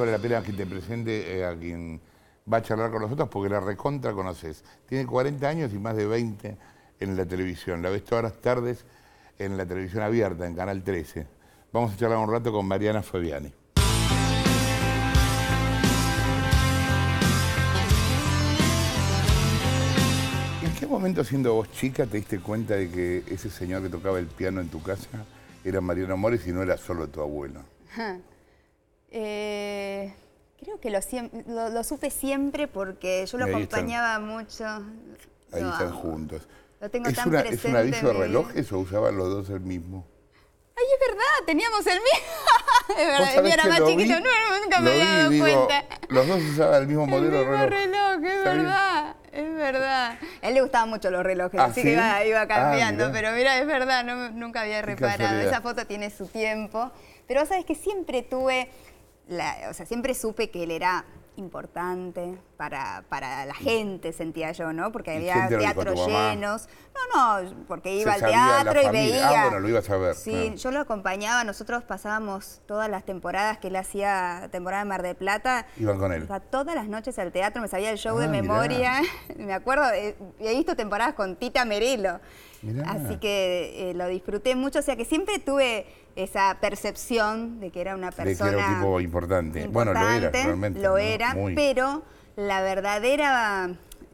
vale la pena que te presente eh, a quien va a charlar con nosotros porque la recontra conoces. Tiene 40 años y más de 20 en la televisión. La ves todas las tardes en la televisión abierta, en Canal 13. Vamos a charlar un rato con Mariana Fabiani. ¿En qué momento, siendo vos chica, te diste cuenta de que ese señor que tocaba el piano en tu casa era Mariano Mores y no era solo tu abuelo? Eh, creo que lo, supe siempre porque yo lo acompañaba mucho. Ahí están juntos. Lo tengo ¿Es, tan ¿Es un aviso de relojes o usaban los dos el mismo? Ay, es verdad, teníamos el mismo. Yo era más chiquito, nunca me había dado cuenta. Los dos usaban el mismo modelo el mismo reloj. es verdad, es verdad. A él le gustaban mucho los relojes, ¿Ah, así que iba, ah, cambiando. Pero mira, es verdad, nunca había reparado. Esa foto tiene su tiempo. Pero sabes que siempre tuve o sea, siempre supe que él era importante para, para, la gente, sentía yo, ¿no? Porque había teatros llenos. No, no, porque iba al teatro y ah, veía. Ah, lo ibas a ver. Sí, yo lo acompañaba, nosotros pasábamos todas las temporadas que él hacía, temporada de Mar de Plata. Iban con él. Iba todas las noches al teatro, me sabía el show de ah, memoria. me acuerdo, eh, he visto temporadas con Tita Merelo. Así que eh, lo disfruté mucho, o sea que siempre tuve esa percepción de que era una persona... De que era un tipo importante. Bueno, lo era, realmente. Lo era, pero la verdadera,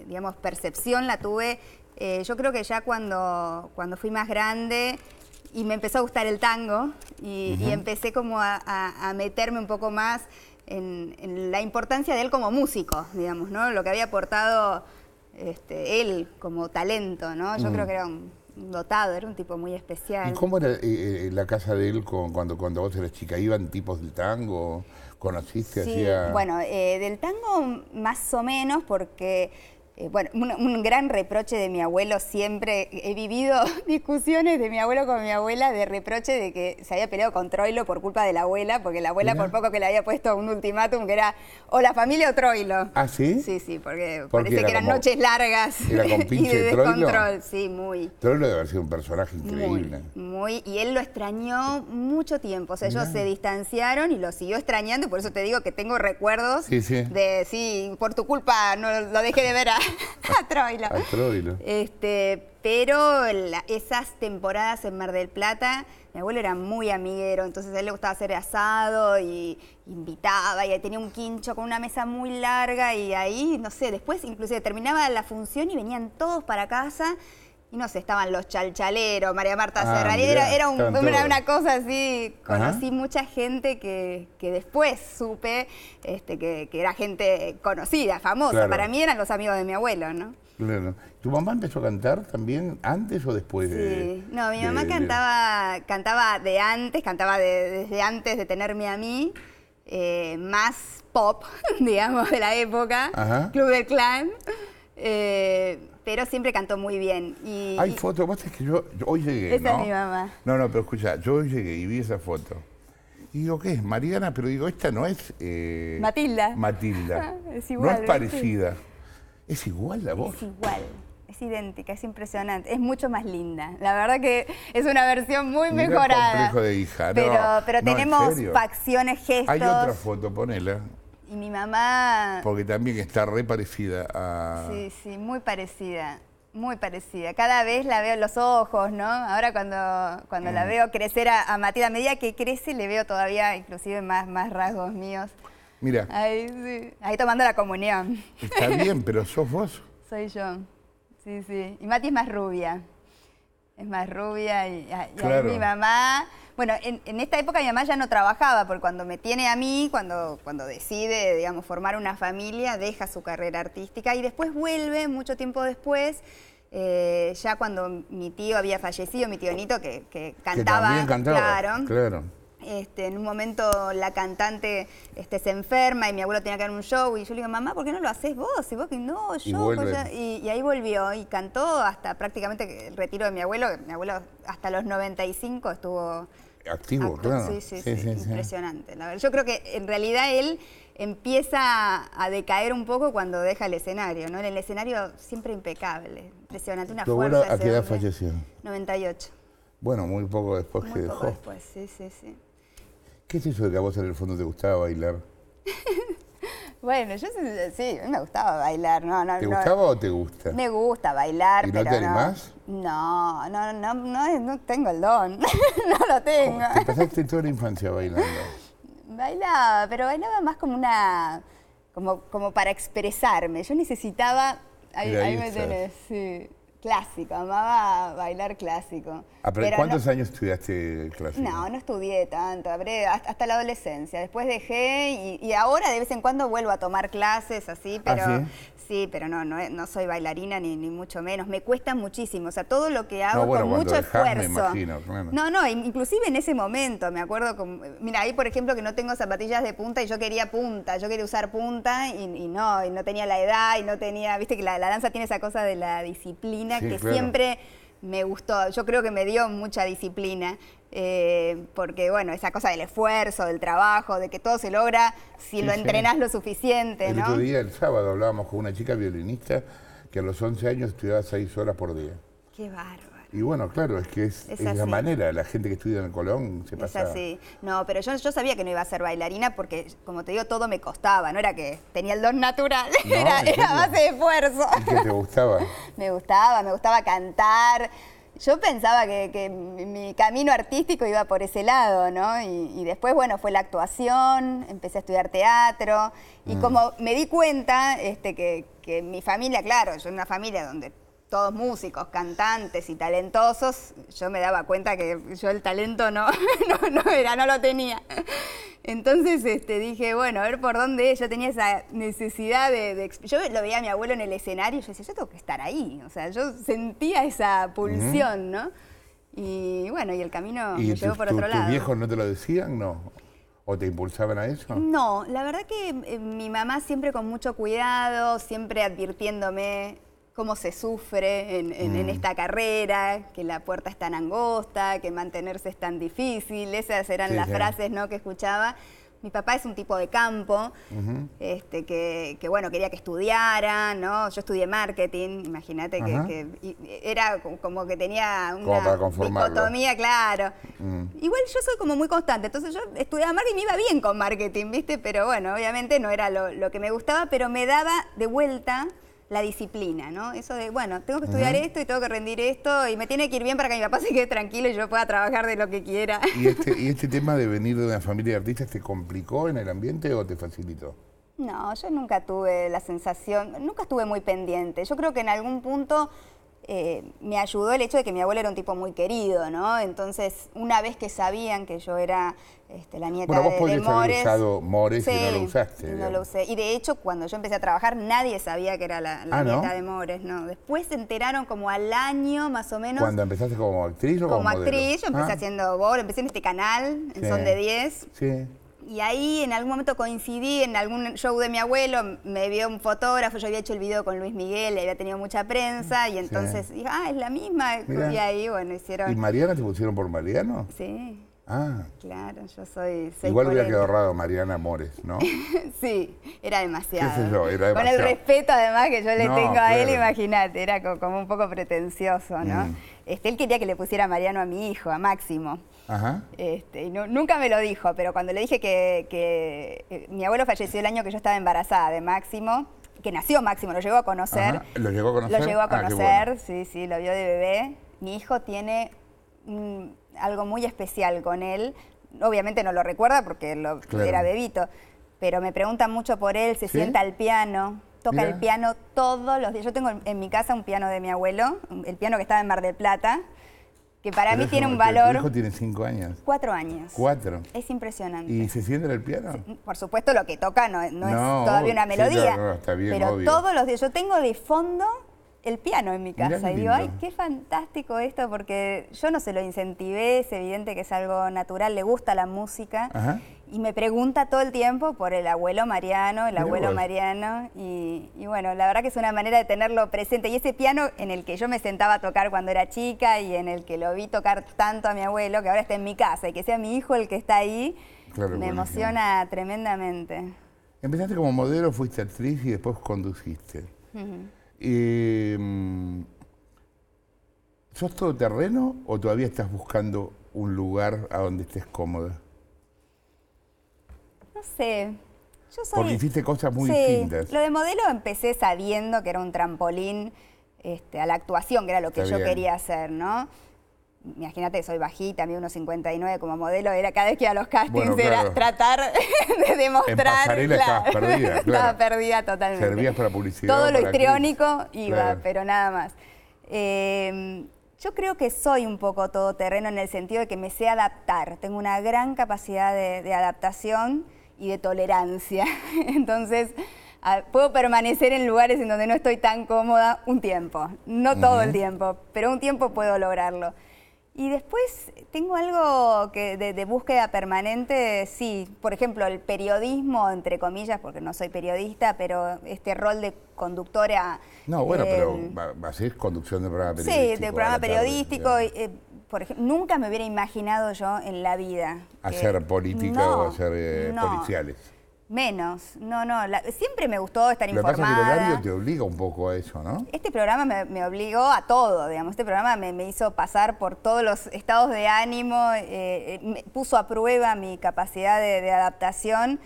digamos, percepción la tuve, eh, yo creo que ya cuando, cuando fui más grande y me empezó a gustar el tango y, empecé como a, meterme un poco más en, en, la importancia de él como músico, digamos, ¿no? Lo que había aportado este, él como talento, ¿no? Yo creo mm. que era un dotado, era un tipo muy especial. ¿Y cómo era eh, eh, la casa de él con, cuando, cuando vos eras chica? ¿Iban tipos del tango? ¿Conociste? Sí, bueno, eh, del tango más o menos porque eh, bueno, un, gran reproche de mi abuelo siempre, he vivido discusiones de mi abuelo con mi abuela de reproche de que se había peleado con Troilo por culpa de la abuela, porque la abuela por poco que le había puesto un ultimátum que era o la familia o Troilo. ¿Ah, sí? Sí, sí, porque, parece que eran noches largas era con y de Troilo. sí, muy. Troilo debe haber sido un personaje increíble. Muy, y él lo extrañó mucho tiempo, o sea, ellos se distanciaron y lo siguió extrañando, por eso te digo que tengo recuerdos de, sí, por tu culpa no lo dejé de ver a a Troilo. Este, pero esas temporadas en Mar del Plata, mi abuelo era muy amiguero, entonces a él le gustaba hacer asado y invitaba y tenía un quincho con una mesa muy larga y ahí, no sé, después inclusive terminaba la función y venían todos para casa no sé, estaban los chalchaleros, María Marta ah, era, una cosa así, conocí mucha gente que, después supe este, que, era gente conocida, famosa, para mí eran los amigos de mi abuelo, ¿no? ¿Tu mamá empezó a cantar también antes o después sí. de...? No, mi mamá cantaba, de... cantaba de antes, cantaba de, desde antes de tenerme a mí, eh, más pop, digamos, de la época, Club del Clan. Eh, pero siempre cantó muy bien. Y, Hay fotos, vos es que yo, hoy llegué. Esa es mi mamá. No, no, pero escucha, yo hoy llegué y vi esa foto. Y digo, ¿qué es? Mariana, pero digo, esta no es. Eh... Matilda. Matilda. es igual. No es parecida. Es igual la voz. Es igual. Es idéntica, es impresionante, es mucho más linda. La verdad que es una versión muy mejorada. mejorada. complejo de hija, Pero, pero tenemos facciones, gestos. Hay otra foto, ponela. Y mi mamá... Porque también está re parecida a... Sí, sí, muy parecida, muy parecida. Cada vez la veo en los ojos, ¿no? Ahora cuando, cuando la mm. veo crecer a, Mati, a medida que crece le veo todavía inclusive más, más rasgos míos. Mira. Ahí, sí. Ahí tomando la comunión. Está bien, pero sos vos. Soy yo, sí, sí. Y Mati es más rubia. Es más rubia y, mi mamá... Bueno, en, esta época mi mamá ya no trabajaba, porque cuando me tiene a mí, cuando, cuando decide, digamos, formar una familia, deja su carrera artística y después vuelve, mucho tiempo después, eh, ya cuando mi tío había fallecido, mi tío Nito, que, que cantaba. claro. Este, en un momento la cantante este, se enferma y mi abuelo tenía que dar un show y yo le digo, mamá, ¿por qué no lo haces vos? Y vos que no, yo. Pues y, y, ahí volvió y cantó hasta prácticamente el retiro de mi abuelo. Mi abuelo hasta los 95 estuvo activo, claro. Sí, sí, sí, impresionante. Yo creo que en realidad él empieza a decaer un poco cuando deja el escenario, ¿no? En el escenario siempre impecable, impresionante, una fuerza. ¿A qué edad falleció? 98. Bueno, muy poco después muy que poco después, sí, sí, sí. ¿Qué es eso de que a vos en el fondo te gustaba bailar? Bueno, yo sí, a mí me gustaba bailar. No, no, ¿Te gustaba o te gusta? Me gusta bailar, ¿Y no te animás? No, no, no, no, no tengo el don, no lo tengo. ¿Te pasaste toda la infancia bailando? Bailaba, pero bailaba más como una... como, como para expresarme. Yo necesitaba... Ahí, ahí me tenés, sí clásico, amaba bailar clásico. Ah, ¿Cuántos años estudiaste clásico? No, no estudié tanto, hasta la adolescencia. Después dejé y, ahora de vez en cuando vuelvo a tomar clases así, ¿Ah, pero sí? pero no, no, soy bailarina ni, mucho menos. Me cuesta muchísimo, o sea, todo lo que hago con mucho esfuerzo. No, no, inclusive en ese momento, me acuerdo, mira, ahí por ejemplo que no tengo zapatillas de punta y yo quería punta, yo quería usar punta y, no, y no tenía la edad y no tenía, viste que la danza tiene esa cosa de la disciplina que siempre me gustó. Yo creo que me dio mucha disciplina, eh, porque bueno, esa cosa del esfuerzo, del trabajo, de que todo se logra si lo entrenás lo suficiente. El otro día, el sábado, hablábamos con una chica violinista que a los 11 años estudiaba 6 horas por día. Qué bárbaro. Y bueno, claro, es que es, la manera, la gente que estudia en Colón se pasa... así. No, pero yo, yo, sabía que no iba a ser bailarina porque, como te digo, todo me costaba, no era que tenía el don natural, era, base de esfuerzo. ¿Y te gustaba? me gustaba, me gustaba cantar. Yo pensaba que, mi camino artístico iba por ese lado, ¿no? Y, después, bueno, fue la actuación, empecé a estudiar teatro. Y mm. como me di cuenta este, que, que mi familia, claro, yo en una familia donde todos músicos, cantantes y talentosos, yo me daba cuenta que yo el talento no, era, no lo tenía. Entonces este, dije, bueno, a ver por dónde, yo tenía esa necesidad de, Yo lo veía a mi abuelo en el escenario y yo decía, yo tengo que estar ahí, o sea, yo sentía esa pulsión, ¿no? Y bueno, y el camino me llevó por otro lado. ¿Tus viejos no te lo decían, no? ¿O te impulsaban a eso? No, la verdad que eh, mi mamá siempre con mucho cuidado, siempre advirtiéndome, cómo se sufre en, mm. esta carrera, que la puerta es tan angosta, que mantenerse es tan difícil, esas eran las frases ¿no? que escuchaba. Mi papá es un tipo de campo, este, que, bueno, quería que estudiara, ¿no? Yo estudié marketing, imagínate que, era como que tenía una dicotomía, claro. Mm. Igual yo soy como muy constante, entonces yo estudiaba marketing y me iba bien con marketing, ¿viste? Pero bueno, obviamente no era lo que me gustaba, pero me daba de vuelta la disciplina, ¿no? Eso de, bueno, tengo que estudiar esto y tengo que rendir esto y me tiene que ir bien para que mi papá se quede tranquilo y yo pueda trabajar de lo que quiera. ¿Y este, y este tema de venir de una familia de artistas te complicó en el ambiente o te facilitó? No, yo nunca tuve la sensación, nunca estuve muy pendiente. Yo creo que en algún punto eh, me ayudó el hecho de que mi abuelo era un tipo muy querido, ¿no? Entonces, una vez que sabían que yo era este, la nieta de, Mores, haber usado Mores y no lo usaste. No lo usé. Y de hecho, cuando yo empecé a trabajar, nadie sabía que era la, ah, nieta de Mores, ¿no? Después se enteraron como al año, más o menos. ¿Cuando empezaste como actriz o como Como actriz, yo empecé ah. haciendo bol, empecé en este canal, en Son de 10. Sí y ahí en algún momento coincidí en algún show de mi abuelo, me vio un fotógrafo, yo había hecho el video con Luis Miguel, había tenido mucha prensa y entonces dije, ah, es la misma. Y ahí, bueno, hicieron... ¿Y Mariana te pusieron por Mariano? Sí. Ah. Claro, yo soy. soy Igual hubiera quedado raro Mariana Mores, ¿no? sí, era demasiado. Con el respeto, además, que yo le tengo a él, imagínate, era como, un poco pretencioso, ¿no? Mm. Este, él quería que le pusiera Mariano a mi hijo, a Máximo. Este, nunca me lo dijo, pero cuando le dije que, eh, mi abuelo falleció el año que yo estaba embarazada de Máximo, que nació Máximo, lo llegó a conocer. ¿Lo a conocer? Lo a ah, conocer, sí, sí, lo vio de bebé. Mi hijo tiene mm, algo muy especial con él. Obviamente no lo recuerda porque lo, era bebito, pero me pregunta mucho por él, se sienta al piano toca el piano todos los días. Yo tengo en mi casa un piano de mi abuelo, el piano que estaba en Mar del Plata que para mí tiene un valor. Tu hijo tiene cinco años. Cuatro años. Cuatro. Es impresionante. ¿Y se siente en el piano? Por supuesto, lo que toca no, es todavía una melodía. no, está bien, pero todos los días. Yo tengo de fondo el piano en mi casa y digo, ay, qué fantástico esto, porque yo no se lo incentivé, es evidente que es algo natural, le gusta la música. Ajá y me pregunta todo el tiempo por el abuelo Mariano, el abuelo Mariano, y, bueno, la verdad que es una manera de tenerlo presente. Y ese piano en el que yo me sentaba a tocar cuando era chica y en el que lo vi tocar tanto a mi abuelo, que ahora está en mi casa, y que sea mi hijo el que está ahí, me emociona tremendamente. Empezaste como modelo, fuiste actriz y después conduciste. Uh ¿Sos todoterreno o todavía estás buscando un lugar a donde estés cómoda? no sé, yo soy... Porque hiciste cosas muy Lo de modelo empecé sabiendo que era un trampolín este, a la actuación, que era lo que yo quería hacer, ¿no? Imagínate, soy bajita, a unos 59 como modelo, era cada vez que iba a los castings era tratar de demostrar. En claro, perdida, claro. Estaba perdida totalmente. Servías para publicidad. Todo lo histriónico iba, pero nada más. Em, yo creo que soy un poco todoterreno en el sentido de que me sé adaptar. Tengo una gran capacidad de adaptación y de tolerancia. Entonces, puedo permanecer en lugares en donde no estoy tan cómoda un tiempo, no todo el tiempo, pero un tiempo puedo lograrlo. Y después tengo algo que de, búsqueda permanente, sí, por ejemplo, el periodismo, entre comillas, porque no soy periodista, pero este rol de conductora... No, bueno, pero em, va, a ser conducción de programa periodístico. Sí, de programa periodístico, por ejemplo, nunca me hubiera imaginado yo en la vida. Hacer política o hacer eh, policiales. Menos, no, no, siempre me gustó estar informada. que el horario te obliga un poco a eso, ¿no? Este programa me, obligó a todo, digamos, este programa me, hizo pasar por todos los estados de ánimo, eh, eh, me puso a prueba mi capacidad de adaptación.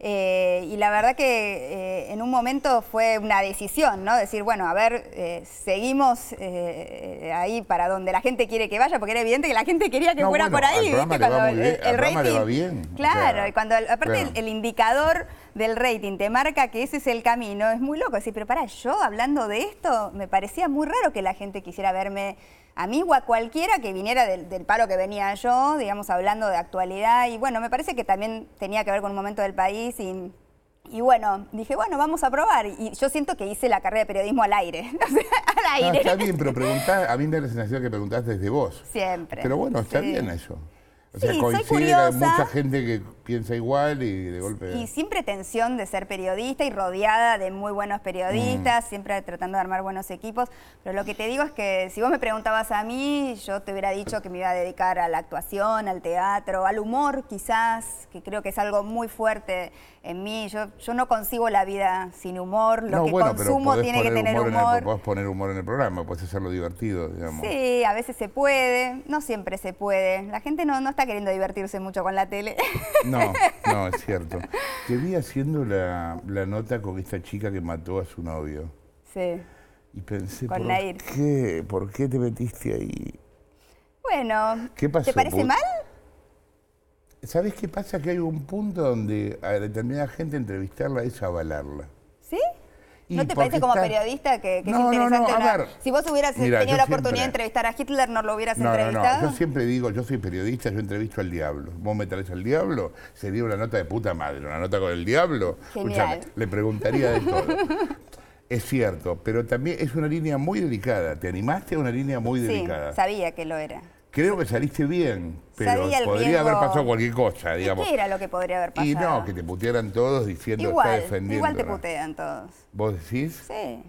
Eh, y la verdad que eh, en un momento fue una decisión, ¿no? Decir, bueno, a ver, eh, seguimos ahí para donde la gente quiere que vaya, porque era evidente que la gente quería que fuera por ahí, ¿viste? Cuando el, rating. Va bien. Claro, y cuando aparte el, indicador del rating te marca que ese es el camino, es muy loco. Decir, pero para yo hablando de esto, me parecía muy raro que la gente quisiera verme a mí o a cualquiera que viniera del, paro que venía yo, digamos, hablando de actualidad. Y bueno, me parece que también tenía que ver con un momento del país y. y bueno, dije, bueno, vamos a probar. Y yo siento que hice la carrera de periodismo al aire. No, está bien, pero preguntá, a mí me da la sensación que preguntás desde vos. Siempre. Pero bueno, está bien eso. O sea, coincide, con mucha gente que piensa igual y de golpe... Y siempre tensión de ser periodista y rodeada de muy buenos periodistas, mm. siempre tratando de armar buenos equipos, pero lo que te digo es que si vos me preguntabas a mí, yo te hubiera dicho que me iba a dedicar a la actuación, al teatro, al humor quizás, que creo que es algo muy fuerte en mí. Yo, yo no consigo la vida sin humor, lo que consumo tiene que tener humor. podés poner humor en el programa, puedes hacerlo divertido, digamos. Sí, a veces se puede, no siempre se puede. La gente no, no está queriendo divertirse mucho con la tele. No, no, no, es cierto. Te vi haciendo la, nota con esta chica que mató a su novio. Sí. Y pensé, ¿por qué? ¿Por qué te metiste ahí? Bueno, ¿Qué ¿te parece mal? ¿Sabes qué pasa? Que hay un punto donde a determinada gente entrevistarla es avalarla. ¿No te parece como periodista que, es interesante? si vos hubieras tenido la oportunidad de entrevistar a Hitler, ¿no lo hubieras entrevistado? yo siempre digo, yo soy periodista, yo entrevisto al diablo. Vos me traes al diablo, sería una nota de puta madre, una nota con el diablo. le preguntaría de todo. Es cierto, pero también es una línea muy delicada. Te animaste a una línea muy delicada. Sí, sabía que lo era. Creo que saliste bien, pero podría haber pasado cualquier cosa, digamos. era lo que podría haber pasado? Y no, que te putearan todos diciendo que está defendiendo. Igual te putean todos. ¿Vos decís? Sí.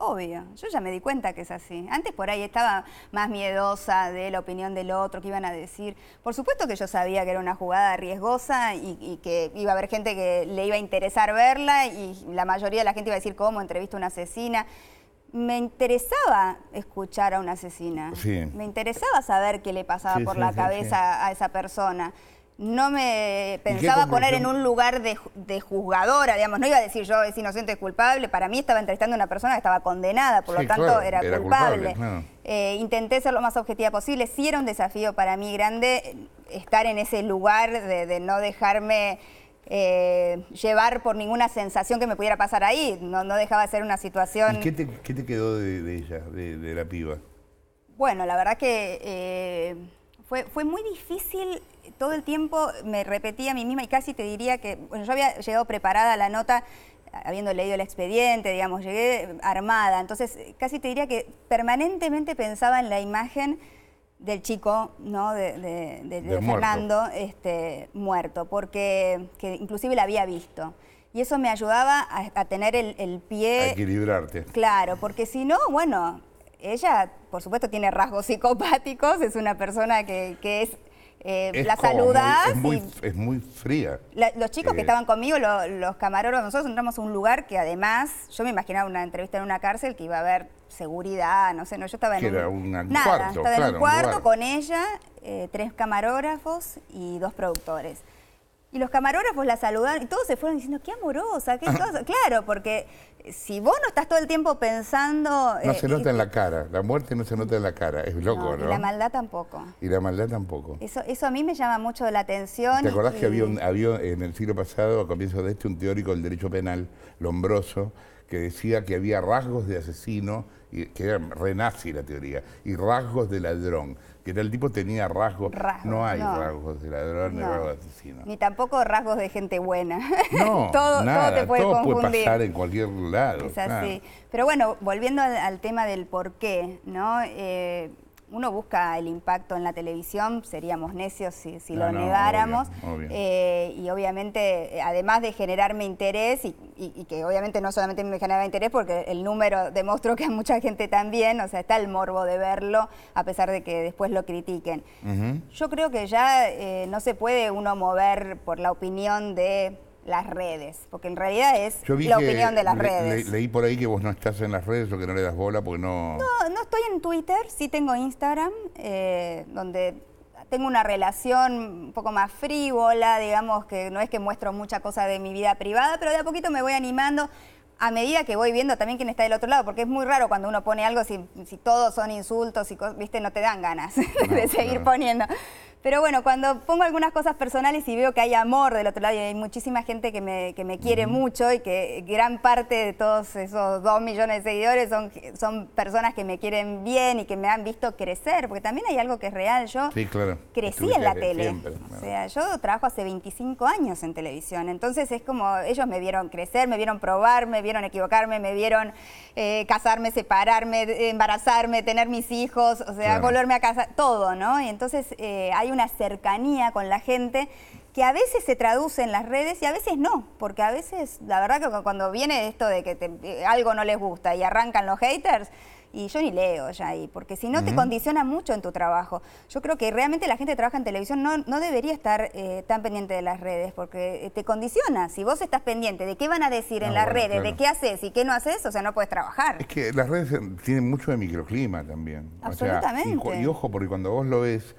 Obvio, yo ya me di cuenta que es así. Antes por ahí estaba más miedosa de la opinión del otro, que iban a decir. Por supuesto que yo sabía que era una jugada riesgosa y, y, que iba a haber gente que le iba a interesar verla y la mayoría de la gente iba a decir, ¿cómo entrevista a una asesina? me interesaba escuchar a una asesina. Me interesaba saber qué le pasaba por la cabeza a esa persona. No me pensaba poner en un lugar de, juzgadora, digamos, no iba a decir yo es inocente, es culpable. Para mí estaba entrevistando a una persona que estaba condenada, por lo tanto era, culpable. Eh, intenté ser lo más objetiva posible, sí era un desafío para mí grande estar en ese lugar de no dejarme eh, llevar por ninguna sensación que me pudiera pasar ahí. No, no dejaba de ser una situación... qué, te, quedó de, ella, de, la piba? Bueno, la verdad que eh, fue, fue muy difícil todo el tiempo me repetía a mí misma y casi te diría que, bueno, yo había llegado preparada la nota, habiendo leído el expediente, digamos, llegué armada, entonces casi te diría que permanentemente pensaba en la imagen del chico, ¿no? De, Fernando, muerto. este, muerto, porque que inclusive la había visto. Y eso me ayudaba a, a tener el, el pie... A equilibrarte. Claro, porque si no, bueno, ella, por supuesto, tiene rasgos psicopáticos, es una persona que, que es eh, la saludas. es, muy, fría. los chicos que eh. estaban conmigo, los camarógrafos, nosotros entramos a un lugar que además, yo me imaginaba una entrevista en una cárcel que iba a haber seguridad, no sé, no, yo estaba en un, cuarto, un cuarto con ella, eh, tres camarógrafos y dos productores. Y los camarógrafos la saludaron y todos se fueron diciendo, qué amorosa, qué cosa. claro, porque si vos no estás todo el tiempo pensando... No eh, se nota en la cara, la muerte no se nota en la cara, es loco, ¿no? Y la maldad tampoco. Y la maldad tampoco. Eso, a mí me llama mucho la atención. ¿Te acordás que había, había en el siglo pasado, a comienzos de este, un teórico del derecho penal, Lombroso, que decía que había rasgos de asesino, y, que era renazi la teoría, y rasgos de ladrón que era el tipo tenía rasgos. no hay rasgos de ladrón ni rasgos de asesino. Ni tampoco rasgos de gente buena. No, todo, nada, todo te puede pasar en cualquier lado. Es así. Pero bueno, volviendo al, tema del por qué, ¿no? Eh, uno busca el impacto en la televisión, seríamos necios si, lo negáramos. Eh, y obviamente, además de generarme interés, y, que obviamente no solamente me generaba interés, porque el número demostró que a mucha gente también, o sea, está el morbo de verlo, a pesar de que después lo critiquen. Yo creo que ya eh, no se puede uno mover por la opinión de las redes, porque en realidad es la opinión de las redes. leí por ahí que vos no estás en las redes o que no le das bola porque no... No, no estoy en Twitter, sí tengo Instagram, eh, donde tengo una relación un poco más frívola, digamos, que no es que muestro mucha cosa de mi vida privada, pero de a poquito me voy animando a medida que voy viendo también quién está del otro lado, porque es muy raro cuando uno pone algo, si, todos son insultos, y viste, no te dan ganas de seguir poniendo. Pero bueno, cuando pongo algunas cosas personales y veo que hay amor del otro lado y hay muchísima gente que me, que me quiere mucho y que gran parte de todos esos dos millones de seguidores son, son personas que me quieren bien y que me han visto crecer, porque también hay algo que es real. Yo crecí en la tele. O sea, yo trabajo hace 25 años en televisión, entonces es como ellos me vieron crecer, me vieron probar, me vieron equivocarme, me vieron eh, casarme, separarme, embarazarme, tener mis hijos, o sea, volverme a casa, todo, ¿no? Y entonces eh, hay hay una cercanía con la gente que a veces se traduce en las redes y a veces no, porque a veces, la verdad que cuando viene esto de que algo no les gusta y arrancan los haters, y yo ni leo ya ahí, porque si no te condiciona mucho en tu trabajo. Yo creo que realmente la gente que trabaja en televisión no, debería estar eh, tan pendiente de las redes, porque eh, te condiciona. Si vos estás pendiente de qué van a decir en las redes, de qué haces y qué no haces, o sea, no puedes trabajar. Es que las redes eh, tienen mucho de microclima también. Absolutamente. O sea, y, ojo, porque cuando vos lo ves,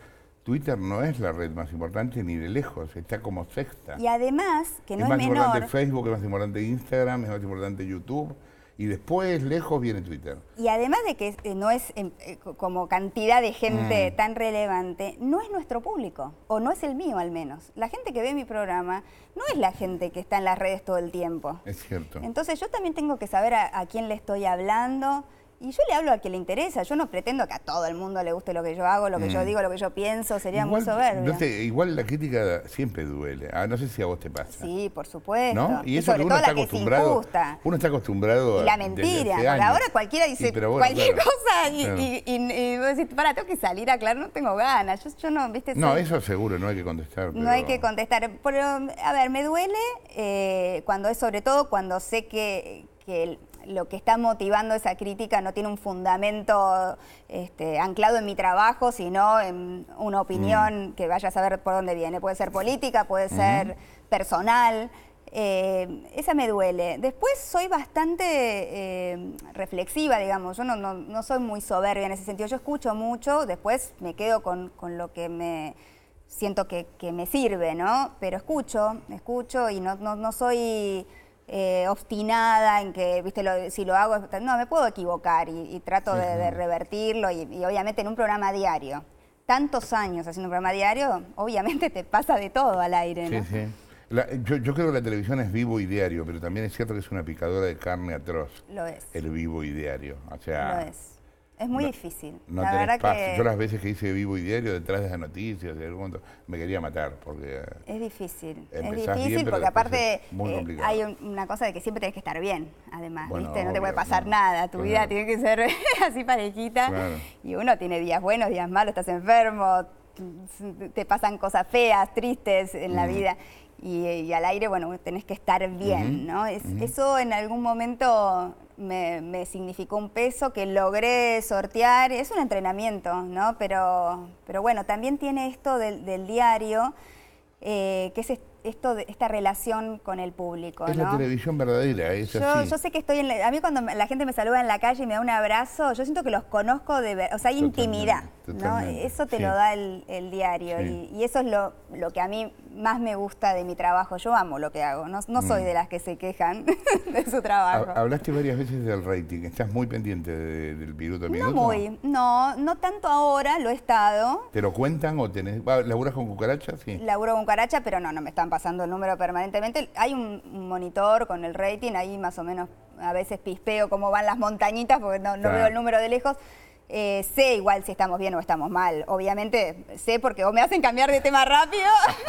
Twitter no es la red más importante ni de lejos, está como sexta. Y además, que no es, es más importante Facebook, es más importante Instagram, es más importante YouTube y después lejos viene Twitter. Y además de que eh, no es em, eh, como cantidad de gente mm. tan relevante, no es nuestro público, o no es el mío al menos. La gente que ve mi programa no es la gente que está en las redes todo el tiempo. Es cierto. Entonces yo también tengo que saber a quién le estoy hablando, y yo le hablo al que le interesa, yo no pretendo que a todo el mundo le guste lo que yo hago, lo que yo mm. digo, lo que yo pienso, sería muy soberbio. igual la crítica siempre duele, ah, no sé si a vos te pasa. Sí, por supuesto. Y, eso que uno todo la acostumbrado. uno está acostumbrado y la mentira, ahora cualquiera dice cualquier cosa y, vos decís, para, tengo que salir a aclarar, no tengo ganas, yo, no, viste. No, eso seguro, no hay que contestar. No hay que contestar, pero a ver, me duele eh, cuando es sobre todo cuando sé que, que lo que está motivando esa crítica no tiene un fundamento este, anclado en mi trabajo, sino en una mm. opinión que vaya a saber por dónde viene. Puede ser política, puede mm. ser personal. Eh, esa me duele. Después soy bastante eh, reflexiva, digamos. Yo no, soy muy soberbia en ese sentido. Yo escucho mucho, después me quedo con, lo que me siento que, me sirve, ¿no? Pero escucho, escucho y no, no soy eh, obstinada en que, viste, si lo hago, no, me puedo equivocar y, trato de, revertirlo y, obviamente en un programa diario tantos años haciendo un programa diario, obviamente te pasa de todo al aire. ¿no? yo, creo que la televisión es vivo y diario, pero también es cierto que es una picadora de carne atroz. Lo es. El vivo y diario. O sea, lo es. Es muy difícil. la verdad Que... Yo las veces que hice vivo y diario detrás de esas noticias, de algún me quería matar porque... Eh, es difícil. Es difícil porque aparte eh, hay una cosa de que siempre tienes que estar bien, además, no te puede pasar nada, tu vida tiene que ser así parejita. Y uno tiene días buenos, días malos, estás enfermo, te pasan cosas feas, tristes en la vida. Y, al aire, bueno, tenés que estar bien, ¿no? Eso en algún momento me, significó un peso que logré sortear. Es un entrenamiento, ¿no? Pero, pero bueno, también tiene esto del, diario, eh, que es esto esta relación con el público. Es la televisión verdadera, es yo, Yo sé que estoy en A mí cuando la gente me saluda en la calle y me da un abrazo, yo siento que los conozco de verdad. O sea, hay intimidad, Eso te lo da el, diario y, y, eso es lo, lo que a mí más me gusta de mi trabajo. Yo amo lo que hago, no, no soy mm. de las que se quejan de su trabajo. Hablaste varias veces del rating, estás muy pendiente del piloto a No muy, no, no tanto ahora, lo he estado. ¿Te lo cuentan o tenés, laburas con cucaracha? Sí. Laburo con cucaracha, pero no, no me están pasando el número permanentemente. Hay un monitor con el rating, ahí más o menos a veces pispeo cómo van las montañitas porque no, veo el número de lejos. Eh, sé igual si estamos bien o estamos mal. Obviamente sé porque o me hacen cambiar de tema rápido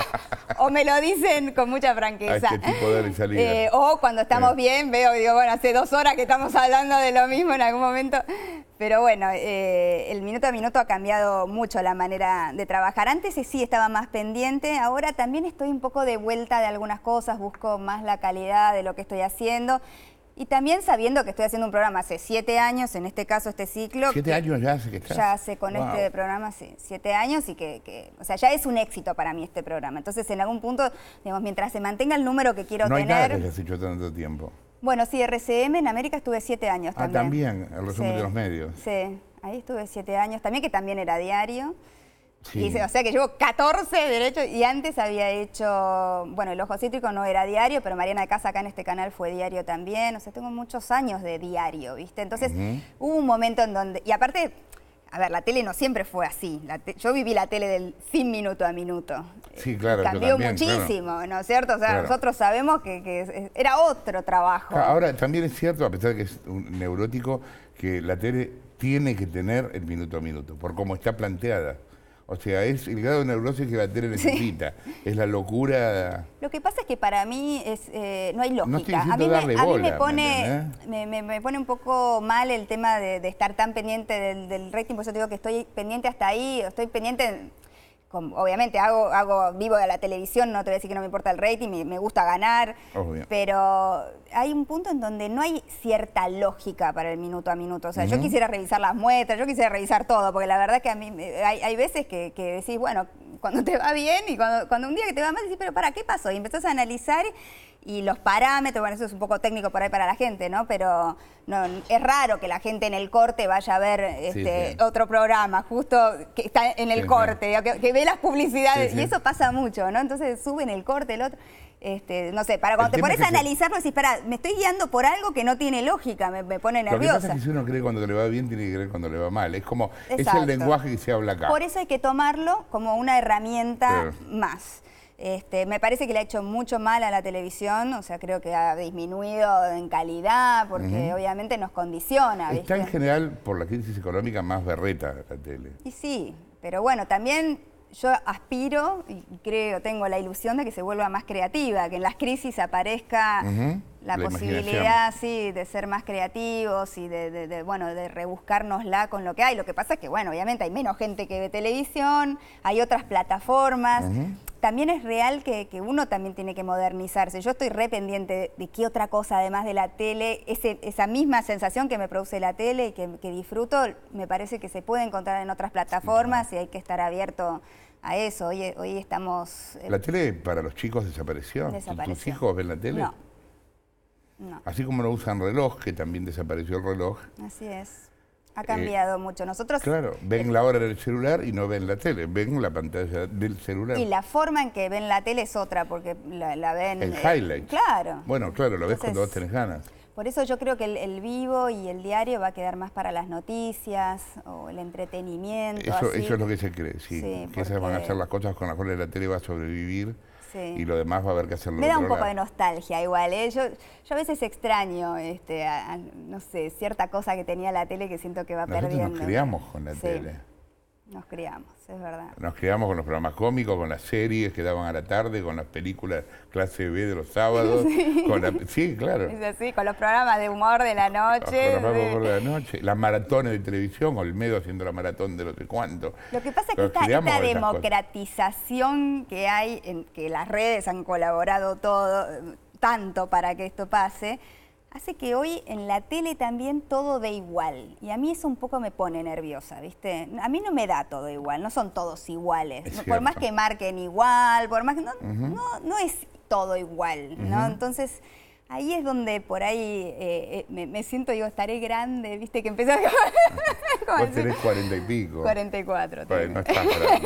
o me lo dicen con mucha franqueza. Este eh, o cuando estamos bien veo y digo, bueno, hace dos horas que estamos hablando de lo mismo en algún momento. Pero bueno, eh, el minuto a minuto ha cambiado mucho la manera de trabajar. Antes sí estaba más pendiente, ahora también estoy un poco de vuelta de algunas cosas, busco más la calidad de lo que estoy haciendo. Y también sabiendo que estoy haciendo un programa hace siete años, en este caso este ciclo. Siete años ya hace que estás. Ya hace con este programa, sí, siete años y que, o sea, ya es un éxito para mí este programa. Entonces, en algún punto, digamos, mientras se mantenga el número que quiero tener. No hay nada que hecho tanto tiempo. Bueno, sí, RCM en América estuve siete años ah, también. Ah, también, el resumen de los medios. Sí, ahí estuve siete años también, que también era diario o sea que llevo 14 derechos y antes había hecho, bueno, el ojo cítrico no era diario, pero Mariana de Casa acá en este canal fue diario también, o sea, tengo muchos años de diario, ¿viste? Entonces hubo un momento en donde, y aparte, a ver, la tele no siempre fue así, yo viví la tele del fin minuto a minuto. Sí, claro. Cambió muchísimo, ¿no es cierto? O sea, nosotros sabemos que, que, era otro trabajo. Ahora, también es cierto, a pesar de que es un neurótico, que la tele tiene que tener el minuto a minuto, por cómo está planteada. O sea, es el grado de neurosis que la tele necesita. Es la locura. Lo que pasa es que para mí es, eh, no hay lógica. a, mí me, a me, pone, me, me, pone un poco mal el tema de, estar tan pendiente del, rating, por eso digo que estoy pendiente hasta ahí, estoy pendiente obviamente hago, hago vivo de la televisión, no te voy a decir que no me importa el rating, me, gusta ganar, pero hay un punto en donde no hay cierta lógica para el minuto a minuto. O sea, yo quisiera revisar las muestras, yo quisiera revisar todo, porque la verdad que a mí hay, hay veces que, que, decís, bueno, cuando te va bien y cuando, cuando un día que te va mal decís, pero ¿para qué pasó? Y empezás a analizar y los parámetros, bueno, eso es un poco técnico por ahí para la gente, ¿no? Pero no, es raro que la gente en el corte vaya a ver este, otro programa, justo que está en el corte, que, ve las publicidades, y eso pasa mucho, ¿no? Entonces sube en el corte, el otro. Este, no sé, para cuando te pones a analizarlo, decís, espera, me estoy guiando por algo que no tiene lógica, me, pone nerviosa. Lo que que si uno cree cuando le va bien, tiene que creer cuando le va mal. Es como, es el lenguaje que se habla acá. Por eso hay que tomarlo como una herramienta más. Este, me parece que le ha hecho mucho mal a la televisión, o sea, creo que ha disminuido en calidad, porque obviamente nos condiciona. Está en general, por la crisis económica, más berreta la tele. Y sí, pero bueno, también yo aspiro y creo, tengo la ilusión de que se vuelva más creativa, que en las crisis aparezca la, posibilidad sí, de ser más creativos y de, de, de, bueno, de rebuscárnosla con lo que hay. Lo que pasa es que, bueno, obviamente hay menos gente que ve televisión, hay otras plataformas también es real que, uno también tiene que modernizarse. Yo estoy re pendiente de, qué otra cosa, además de la tele, ese, esa misma sensación que me produce la tele y que, disfruto, me parece que se puede encontrar en otras plataformas y hay que estar abierto a eso. Hoy, hoy estamos... Eh, ¿La tele para los chicos desapareció? desapareció. ¿Tus hijos ven la tele? No. no. Así como no usan reloj, que también desapareció el reloj. Así es. Ha eh, cambiado mucho. Nosotros. Claro, eh, ven la hora del celular y no ven la tele, ven la pantalla del celular. Y la forma en que ven la tele es otra, porque la, la ven. El eh, highlight. Claro. Bueno, claro, lo ves cuando vos tenés ganas. Por eso yo creo que el, vivo y el diario va a quedar más para las noticias o el entretenimiento. Eso, eso es lo que se cree, sí. que esas van a ser las cosas con las cuales la tele va a sobrevivir y lo demás va a haber que hacerlo. Me da un poco de nostalgia igual. ¿eh? Yo, yo a veces extraño, este, no sé, cierta cosa que tenía la tele que siento que va perdiendo. Nos criamos con la tele. Nos criamos, es verdad. Nos criamos con los programas cómicos, con las series que daban a la tarde, con las películas clase B de los sábados. Sí, con claro. con los programas de humor de la noche. de humor de la noche. Las maratones de televisión, Olmedo haciendo la maratón de no sé cuánto. Lo que pasa es que esta, democratización que hay, en que las redes han colaborado todo, tanto para que esto pase, hace que hoy en la tele también todo de igual. Y a mí eso un poco me pone nerviosa, ¿viste? A mí no me da todo igual, no son todos iguales. por más que marquen igual, por más que. No, no, no, es todo igual, ¿no? Entonces ahí es donde por ahí eh, eh me, siento, digo, estaré grande, viste, que empecé a... Vos tenés cuarenta y pico. Cuarenta y cuatro. Bueno,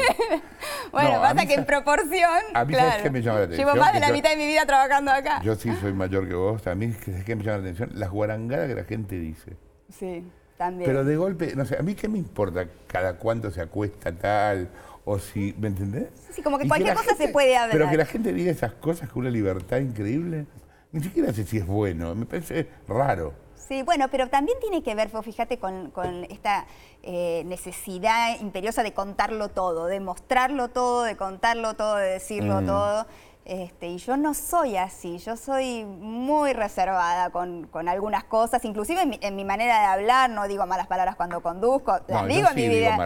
bueno pasa que en proporción, A mí claro, que me llama la atención. Llevo más de la mitad de mi vida trabajando acá. Yo sí soy mayor que vos, a mí es que me llama la atención las guarangadas que la gente dice. Sí, también. Pero de golpe, no sé, a mí qué me importa cada cuánto se acuesta tal o si, ¿me entendés? Sí, como que cualquier cosa se puede haber. Pero que la gente diga esas cosas con una libertad increíble ni siquiera sé si es bueno, me parece raro. Sí, bueno, pero también tiene que ver, fíjate, con, con esta eh, necesidad imperiosa de contarlo todo, de mostrarlo todo, de contarlo todo, de decirlo mm. todo. Este, y yo no soy así, yo soy muy reservada con, algunas cosas, inclusive en mi, manera de hablar, no digo malas palabras cuando conduzco, las digo en mi vida.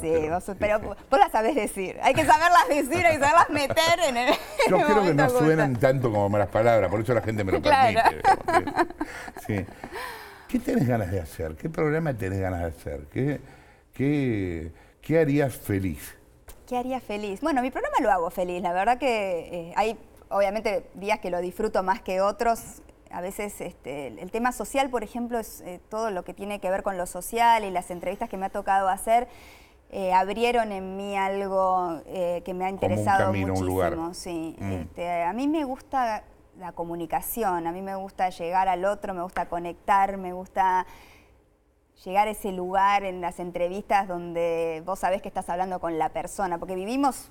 sí, pero, vos, las sabés decir, hay que saberlas decir, y que saberlas meter en el... Yo quiero que no tanto como malas palabras, por eso la gente me lo permite. ¿Qué tenés ganas de hacer? ¿Qué programa tenés ganas de hacer? qué harías feliz? ¿Qué haría feliz? Bueno, mi programa lo hago feliz. La verdad que eh, hay, obviamente, días que lo disfruto más que otros. A veces este, el tema social, por ejemplo, es eh, todo lo que tiene que ver con lo social y las entrevistas que me ha tocado hacer. Eh, abrieron en mí algo que me ha interesado Como un camino, Un lugar. Sí. Mm. Este, a mí me gusta la comunicación, a mí me gusta llegar al otro, me gusta conectar, me gusta llegar a ese lugar en las entrevistas donde vos sabés que estás hablando con la persona, porque vivimos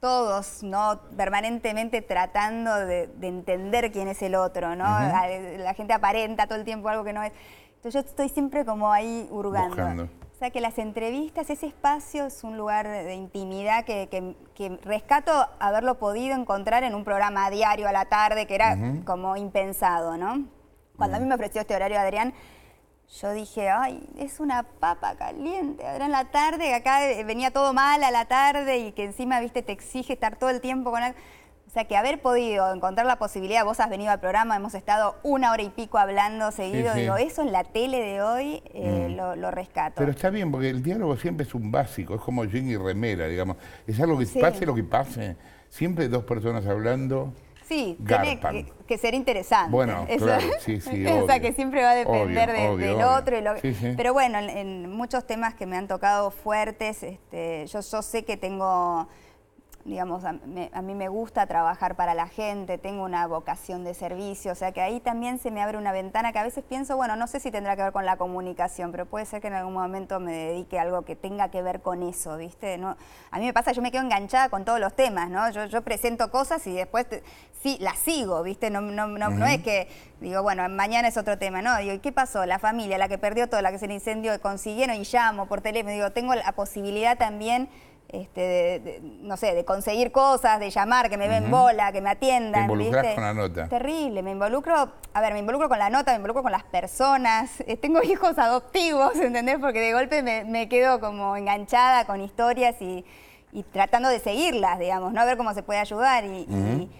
todos, ¿no? Permanentemente tratando de, entender quién es el otro, ¿no? La gente aparenta todo el tiempo algo que no es. Entonces yo estoy siempre como ahí hurgando. O sea que las entrevistas, ese espacio es un lugar de intimidad que, que, rescato haberlo podido encontrar en un programa diario a la tarde que era como impensado, ¿no? Cuando a mí me ofreció este horario Adrián, yo dije, ay, es una papa caliente. Ahora en la tarde, acá eh, venía todo mal a la tarde y que encima, viste, te exige estar todo el tiempo con algo. O sea, que haber podido encontrar la posibilidad, vos has venido al programa, hemos estado una hora y pico hablando seguido, digo, eso en la tele de hoy eh, mm. lo, lo, rescato. Pero está bien, porque el diálogo siempre es un básico, es como jean y remera, digamos. Es algo que pase lo que pase, siempre dos personas hablando Sí, tiene que, que, ser interesante. Bueno, claro, sí, sí. o sea, que siempre va a depender del otro. Pero bueno, en, muchos temas que me han tocado fuertes, este, yo sé que tengo digamos, a, mí me gusta trabajar para la gente, tengo una vocación de servicio, o sea que ahí también se me abre una ventana que a veces pienso, bueno, no sé si tendrá que ver con la comunicación, pero puede ser que en algún momento me dedique a algo que tenga que ver con eso, ¿viste? a mí me pasa, yo me quedo enganchada con todos los temas, ¿no? Yo, presento cosas y después sí, las sigo, ¿viste? No, no, no, es que digo, bueno, mañana es otro tema, ¿no? Digo, ¿y qué pasó? La familia, la que perdió todo, la que se le incendió, consiguieron y llamo por teléfono, digo, tengo la posibilidad también este, de, no sé, de conseguir cosas, de llamar, que me ven bola, que me atiendan. Te involucras con la nota. Terrible, me involucro, a ver, me involucro con la nota, me involucro con las personas. Eh, tengo hijos adoptivos, ¿entendés? Porque de golpe me, quedo como enganchada con historias y, tratando de seguirlas, digamos, ¿no? A ver cómo se puede ayudar y,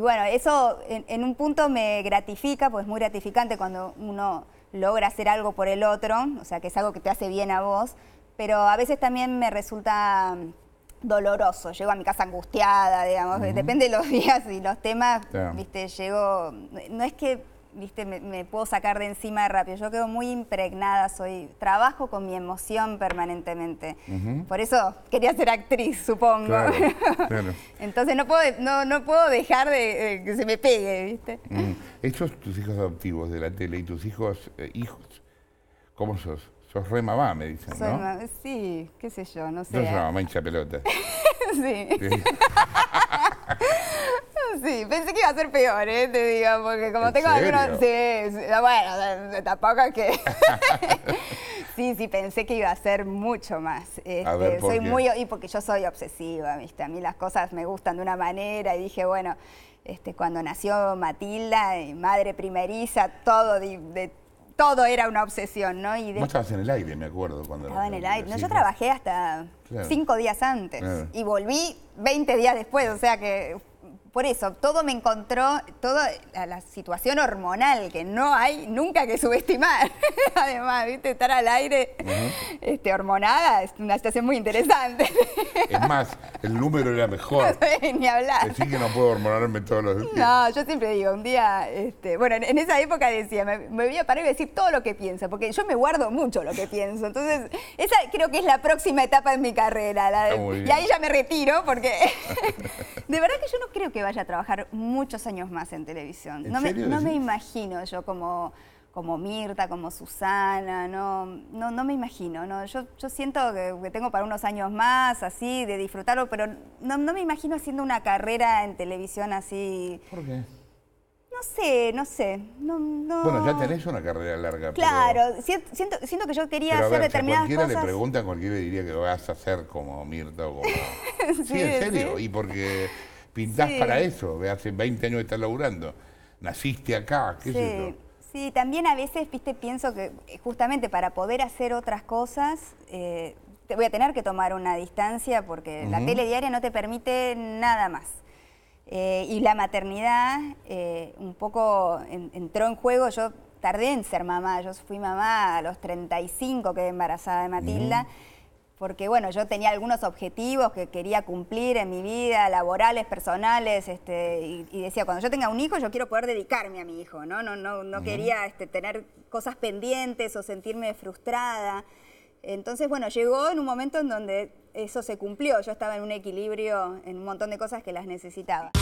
bueno, eso en, un punto me gratifica, pues es muy gratificante cuando uno logra hacer algo por el otro, o sea, que es algo que te hace bien a vos, pero a veces también me resulta mm, doloroso. Llego a mi casa angustiada, digamos, depende de los días y los temas, viste, llego, mm, no es que, viste, me, puedo sacar de encima rápido, yo quedo muy impregnada, soy, trabajo con mi emoción permanentemente. Por eso quería ser actriz, supongo. Entonces no puedo, no, no puedo dejar de, que se me pegue, viste. Mm. Estos tus hijos adoptivos de la tele y tus hijos, eh, hijos, ¿cómo sos? Sos re mamá, me dicen, ¿no? Sí, qué sé yo, no sé. No soy mamá hincha pelota. sí. sí. pensé que iba a ser peor, ¿eh? Te digo, porque como tengo algunos... Sí, bueno, tampoco que... sí, sí, pensé que iba a ser mucho más. a este, ver, soy muy... Y porque yo soy obsesiva, ¿viste? A mí las cosas me gustan de una manera y dije, bueno... Este, cuando nació Matilda, madre primeriza, todo de, de todo era una obsesión, ¿no? Y de... Vos estabas en el aire, me acuerdo. cuando Estaba en el aire. yo trabajé hasta cinco días antes y volví 20 días después, o sea que por eso, todo me encontró, toda la, situación hormonal que no hay nunca que subestimar. Además, ¿viste? estar al aire este, hormonada es una situación muy interesante. es más, el número era mejor. ni hablar. Decir que no puedo hormonarme todos los días. No, yo siempre digo, un día, este, bueno, en esa época decía, me, voy a parar y decir todo lo que pienso, porque yo me guardo mucho lo que pienso. Entonces, esa creo que es la próxima etapa de mi carrera. y ahí ya me retiro, porque de verdad que yo no creo que vaya a trabajar muchos años más en televisión. no, me, imagino yo como, como Mirta, como Susana, no, no, no me imagino. No. Yo, yo siento que, tengo para unos años más así de disfrutarlo, pero no, me imagino haciendo una carrera en televisión así. ¿Por qué? No sé, no sé. Bueno, ya tenés una carrera larga. Claro, siento, siento, que yo quería hacer determinadas si cualquiera le preguntan, cualquiera diría que lo vas a hacer como Mirta o como... sí, en serio. Y porque pintás para eso, hace 20 años que estás laburando, naciste acá, qué es sé Sí, también a veces, viste, pienso que eh, justamente para poder hacer otras cosas, eh, voy a tener que tomar una distancia porque la tele diaria no te permite nada más. Eh, y la maternidad eh, un poco entró en juego, yo tardé en ser mamá, yo fui mamá a los 35, quedé embarazada de Matilda porque bueno, yo tenía algunos objetivos que quería cumplir en mi vida, laborales, personales, este, y, decía, cuando yo tenga un hijo, yo quiero poder dedicarme a mi hijo, ¿no? No, no, no quería este, tener cosas pendientes o sentirme frustrada. Entonces, bueno, llegó en un momento en donde eso se cumplió. Yo estaba en un equilibrio, en un montón de cosas que las necesitaba.